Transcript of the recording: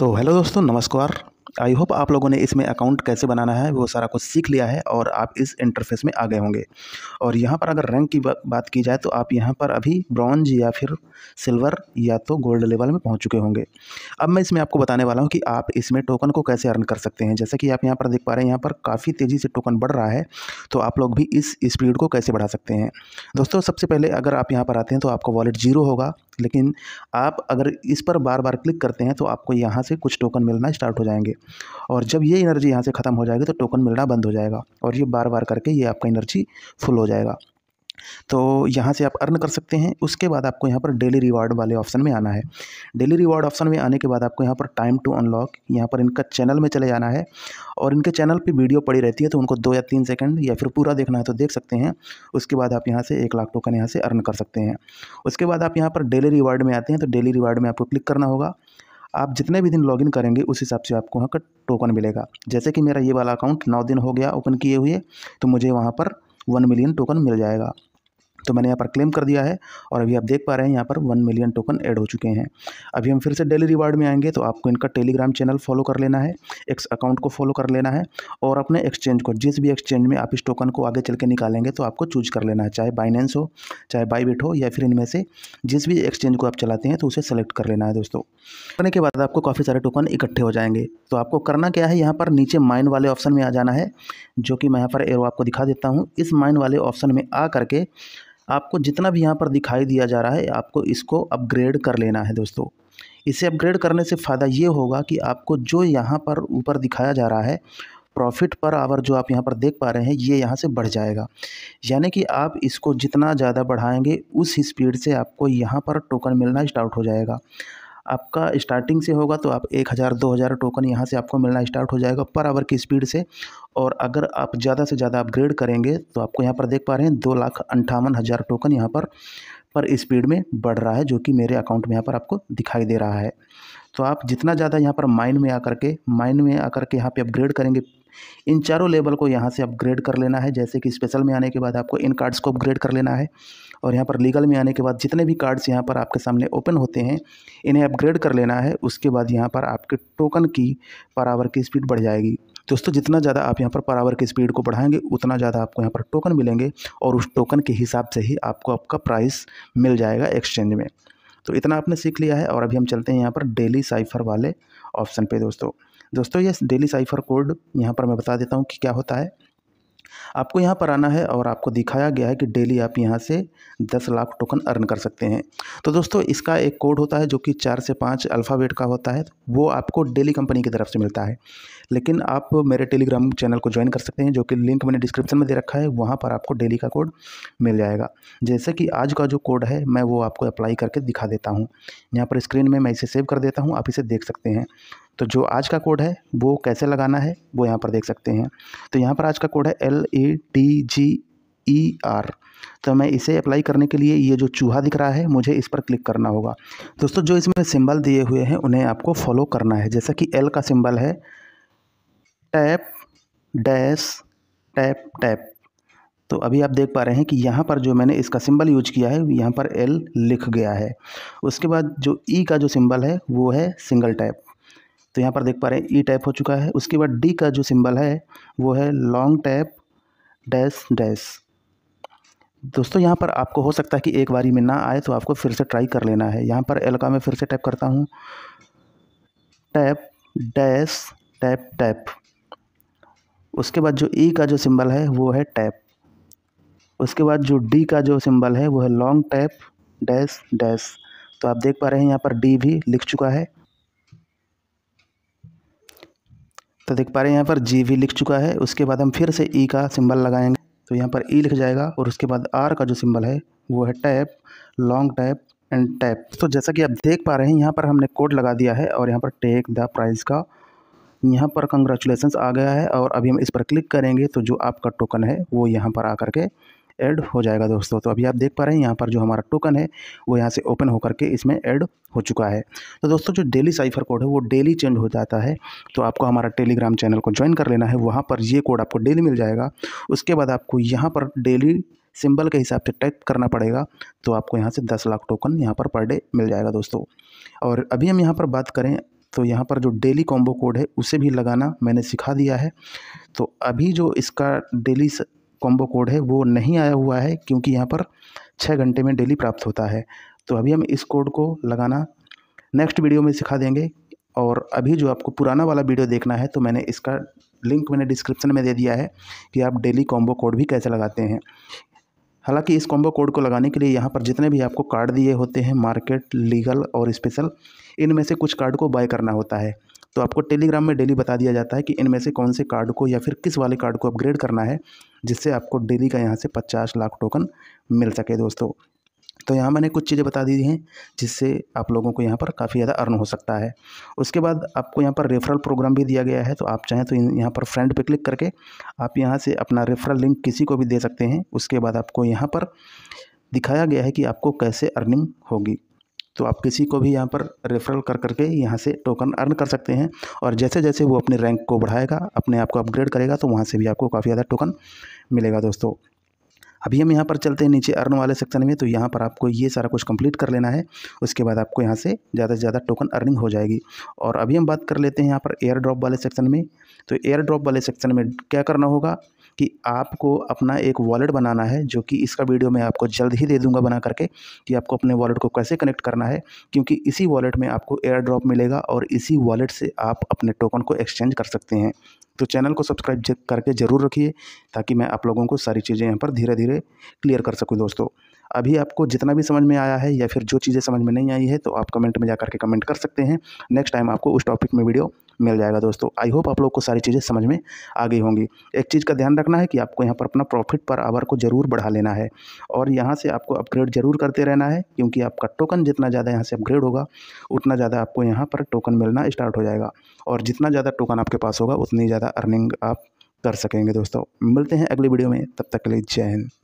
तो हेलो दोस्तों नमस्कार आई होप आप लोगों ने इसमें अकाउंट कैसे बनाना है वो सारा कुछ सीख लिया है और आप इस इंटरफेस में आ गए होंगे और यहाँ पर अगर रैंक की बात की जाए तो आप यहाँ पर अभी ब्रॉन्ज या फिर सिल्वर या तो गोल्ड लेवल में पहुँच चुके होंगे अब मैं इसमें आपको बताने वाला हूँ कि आप इसमें टोकन को कैसे अर्न कर सकते हैं जैसे कि आप यहाँ पर देख पा रहे हैं यहाँ पर काफ़ी तेज़ी से टोकन बढ़ रहा है तो आप लोग भी इस स्पीड को कैसे बढ़ा सकते हैं दोस्तों सबसे पहले अगर आप यहाँ पर आते हैं तो आपका वॉलेट जीरो होगा लेकिन आप अगर इस पर बार बार क्लिक करते हैं तो आपको यहाँ से कुछ टोकन मिलना स्टार्ट हो जाएंगे और जब ये एनर्जी यहाँ से ख़त्म हो जाएगी तो टोकन मिलना बंद हो जाएगा और ये बार बार करके ये आपका एनर्जी फुल हो जाएगा तो यहाँ से आप अर्न कर सकते हैं उसके बाद आपको यहाँ पर डेली रिवार्ड वाले ऑप्शन में आना है डेली रिवार्ड ऑप्शन में आने के बाद आपको यहाँ पर टाइम टू अनलॉक यहाँ पर इनका चैनल में चले जाना है और इनके चैनल पर वीडियो पड़ी रहती है तो उनको दो या तीन सेकेंड या फिर पूरा देखना है तो देख सकते हैं उसके बाद आप यहाँ से एक लाख टोकन यहाँ से अर्न कर सकते हैं उसके बाद आप यहाँ पर डेली रिवार्ड में आते हैं तो डेली रिवार्ड में आपको क्लिक करना होगा आप जितने भी दिन लॉगिन करेंगे उस हिसाब से आपको वहाँ का टोकन मिलेगा जैसे कि मेरा ये वाला अकाउंट नौ दिन हो गया ओपन किए हुए तो मुझे वहाँ पर वन मिलियन टोकन मिल जाएगा तो मैंने यहाँ पर क्लेम कर दिया है और अभी आप देख पा रहे हैं यहाँ पर वन मिलियन टोकन ऐड हो चुके हैं अभी हम फिर से डेली रिवार्ड में आएंगे तो आपको इनका टेलीग्राम चैनल फॉलो कर लेना है एक्स अकाउंट को फॉलो कर लेना है और अपने एक्सचेंज को जिस भी एक्सचेंज में आप इस टोकन को आगे चल के निकालेंगे तो आपको चूज कर लेना है चाहे बाइनेंस हो चाहे बाईबिट हो या फिर इनमें से जिस भी एक्सचेंज को आप चलाते हैं तो उसे सेलेक्ट कर लेना है दोस्तों करने के बाद आपको काफ़ी सारे टोकन इकट्ठे हो जाएंगे तो आपको करना क्या है यहाँ पर नीचे माइन वाले ऑप्शन में आ जाना है जो कि मैं यहाँ पर एरो आपको दिखा देता हूँ इस माइन वाले ऑप्शन में आ करके आपको जितना भी यहाँ पर दिखाई दिया जा रहा है आपको इसको अपग्रेड कर लेना है दोस्तों इसे अपग्रेड करने से फ़ायदा ये होगा कि आपको जो यहाँ पर ऊपर दिखाया जा रहा है प्रॉफिट पर आवर जो आप यहाँ पर देख पा रहे हैं ये यहाँ से बढ़ जाएगा यानी कि आप इसको जितना ज़्यादा बढ़ाएंगे उस स्पीड से आपको यहाँ पर टोकन मिलना स्टार्ट हो जाएगा आपका स्टार्टिंग से होगा तो आप एक हज़ार दो हज़ार टोकन यहाँ से आपको मिलना स्टार्ट हो जाएगा पर आवर की स्पीड से और अगर आप ज़्यादा से ज़्यादा अपग्रेड करेंगे तो आपको यहाँ पर देख पा रहे हैं दो लाख अंठावन हज़ार टोकन यहाँ पर पर स्पीड में बढ़ रहा है जो कि मेरे अकाउंट में यहाँ पर आपको दिखाई दे रहा है तो आप जितना ज़्यादा यहाँ पर माइंड में आकर के माइंड में आकर के यहाँ पे अपग्रेड करेंगे इन चारों लेवल को यहाँ से अपग्रेड कर लेना है जैसे कि स्पेशल में आने के बाद आपको इन कार्ड्स को अपग्रेड कर लेना है और यहाँ पर लीगल में आने के बाद जितने भी कार्ड्स यहाँ पर आपके सामने ओपन होते हैं इन्हें अपग्रेड कर लेना है उसके बाद यहाँ पर आपके टोकन की पर आवर की स्पीड बढ़ जाएगी दोस्तों जितना ज़्यादा आप यहाँ पर पर आवर की स्पीड को बढ़ाएंगे उतना ज़्यादा आपको यहाँ पर टोकन मिलेंगे और उस टोकन के हिसाब से ही आपको आपका प्राइस मिल जाएगा एक्सचेंज में तो इतना आपने सीख लिया है और अभी हम चलते हैं यहाँ पर डेली साइफर वाले ऑप्शन पे दोस्तों दोस्तों ये डेली साइफर कोड यहाँ पर मैं बता देता हूँ कि क्या होता है आपको यहाँ पर आना है और आपको दिखाया गया है कि डेली आप यहाँ से दस लाख टोकन अर्न कर सकते हैं तो दोस्तों इसका एक कोड होता है जो कि चार से पाँच अल्फ़ाबेट का होता है वो आपको डेली कंपनी की तरफ से मिलता है लेकिन आप मेरे टेलीग्राम चैनल को ज्वाइन कर सकते हैं जो कि लिंक मैंने डिस्क्रिप्शन में दे रखा है वहाँ पर आपको डेली का कोड मिल जाएगा जैसे कि आज का जो कोड है मैं वो आपको अप्लाई करके दिखा देता हूँ यहाँ पर स्क्रीन में मैं इसे सेव कर देता हूँ आप इसे देख सकते हैं तो जो आज का कोड है वो कैसे लगाना है वो यहाँ पर देख सकते हैं तो यहाँ पर आज का कोड है L A T G E R तो मैं इसे अप्लाई करने के लिए ये जो चूहा दिख रहा है मुझे इस पर क्लिक करना होगा दोस्तों जो इसमें सिंबल दिए हुए हैं उन्हें आपको फॉलो करना है जैसा कि एल का सिंबल है टैप डैश टैप टैप तो अभी आप देख पा रहे हैं कि यहाँ पर जो मैंने इसका सिंबल यूज किया है यहाँ पर एल लिख गया है उसके बाद जो ई e का जो सिंबल है वो है सिंगल टैप तो यहाँ पर देख पा रहे हैं ई e टाइप हो चुका है उसके बाद डी का जो सिंबल है वो है लॉन्ग टैप डैश डैश दोस्तों यहाँ पर आपको हो सकता है कि एक बारी में ना आए तो आपको फिर से ट्राई कर लेना है यहाँ पर एल का मैं फिर से टैप करता हूँ टैप डैश टैप टैप उसके बाद जो ई e का जो सिंबल है वो है टैप उसके बाद जो डी का जो सिंबल है वो है लॉन्ग टैप डैश डैश तो आप देख पा रहे हैं यहाँ पर डी भी लिख चुका है तो देख पा रहे हैं यहाँ पर जी भी लिख चुका है उसके बाद हम फिर से ई e का सिंबल लगाएंगे तो यहाँ पर ई e लिख जाएगा और उसके बाद आर का जो सिंबल है वो है tap long tap and tap तो जैसा कि आप देख पा रहे हैं यहाँ पर हमने कोड लगा दिया है और यहाँ पर टेक द प्राइज़ का यहाँ पर कंग्रेचुलेसन्स आ गया है और अभी हम इस पर क्लिक करेंगे तो जो आपका टोकन है वो यहाँ पर आ करके ऐड हो जाएगा दोस्तों तो अभी आप देख पा रहे हैं यहाँ पर जो हमारा टोकन है वो यहाँ से ओपन होकर के इसमें ऐड हो चुका है तो दोस्तों जो डेली साइफर कोड है वो डेली चेंज हो जाता है तो आपको हमारा टेलीग्राम चैनल को ज्वाइन कर लेना है वहाँ पर ये कोड आपको डेली मिल जाएगा उसके बाद आपको यहाँ पर डेली सिंबल के हिसाब से टाइप करना पड़ेगा तो आपको यहाँ से दस लाख टोकन यहाँ पर पर डे मिल जाएगा दोस्तों और अभी हम यहाँ पर बात करें तो यहाँ पर जो डेली कॉम्बो कोड है उसे भी लगाना मैंने सिखा दिया है तो अभी जो इसका डेली स... कॉम्बो कोड है वो नहीं आया हुआ है क्योंकि यहाँ पर छः घंटे में डेली प्राप्त होता है तो अभी हम इस कोड को लगाना नेक्स्ट वीडियो में सिखा देंगे और अभी जो आपको पुराना वाला वीडियो देखना है तो मैंने इसका लिंक मैंने डिस्क्रिप्शन में दे दिया है कि आप डेली कॉम्बो कोड भी कैसे लगाते हैं हालांकि इस कॉम्बो कोड को लगाने के लिए यहाँ पर जितने भी आपको कार्ड दिए होते हैं मार्केट लीगल और स्पेशल इनमें से कुछ कार्ड को बाय करना होता है तो आपको टेलीग्राम में डेली बता दिया जाता है कि इनमें से कौन से कार्ड को या फिर किस वाले कार्ड को अपग्रेड करना है जिससे आपको डेली का यहाँ से पचास लाख टोकन मिल सके दोस्तों तो यहाँ मैंने कुछ चीज़ें बता दी हैं जिससे आप लोगों को यहाँ पर काफ़ी ज़्यादा अर्न हो सकता है उसके बाद आपको यहाँ पर रेफरल प्रोग्राम भी दिया गया है तो आप चाहें तो यहाँ पर फ्रेंड पे क्लिक करके आप यहाँ से अपना रेफरल लिंक किसी को भी दे सकते हैं उसके बाद आपको यहाँ पर दिखाया गया है कि आपको कैसे अर्निंग होगी तो आप किसी को भी यहाँ पर रेफरल कर करके यहाँ से टोकन अर्न कर सकते हैं और जैसे जैसे वो अपने रैंक को बढ़ाएगा अपने आप को अपग्रेड करेगा तो वहाँ से भी आपको काफ़ी ज़्यादा टोकन मिलेगा दोस्तों अभी हम यहाँ पर चलते हैं नीचे अर्न वाले सेक्शन में तो यहाँ पर आपको ये सारा कुछ कंप्लीट कर लेना है उसके बाद आपको यहाँ से ज़्यादा से ज़्यादा टोकन अर्निंग हो जाएगी और अभी हम बात कर लेते हैं यहाँ पर एयर ड्रॉप वाले सेक्शन में तो एयर ड्रॉप वाले सेक्शन में क्या करना होगा कि आपको अपना एक वॉलेट बनाना है जो कि इसका वीडियो मैं आपको जल्द ही दे दूंगा बना करके कि आपको अपने वॉलेट को कैसे कनेक्ट करना है क्योंकि इसी वॉलेट में आपको एयर ड्रॉप मिलेगा और इसी वॉलेट से आप अपने टोकन को एक्सचेंज कर सकते हैं तो चैनल को सब्सक्राइब करके ज़रूर रखिए ताकि मैं आप लोगों को सारी चीज़ें यहाँ पर धीरे धीरे क्लियर कर सकूँ दोस्तों अभी आपको जितना भी समझ में आया है या फिर जो चीज़ें समझ में नहीं आई है तो आप कमेंट में जा करके कमेंट कर सकते हैं नेक्स्ट टाइम आपको उस टॉपिक में वीडियो मिल जाएगा दोस्तों आई होप आप लोग को सारी चीज़ें समझ में आ गई होंगी एक चीज़ का ध्यान रखना है कि आपको यहाँ पर अपना प्रॉफिट पर आवर को ज़रूर बढ़ा लेना है और यहाँ से आपको अपग्रेड ज़रूर करते रहना है क्योंकि आपका टोकन जितना ज़्यादा यहाँ से अपग्रेड होगा उतना ज़्यादा आपको यहाँ पर टोकन मिलना स्टार्ट हो जाएगा और जितना ज़्यादा टोकन आपके पास होगा उतनी ज़्यादा अर्निंग आप कर सकेंगे दोस्तों मिलते हैं अगली वीडियो में तब तक के लिए जय हिंद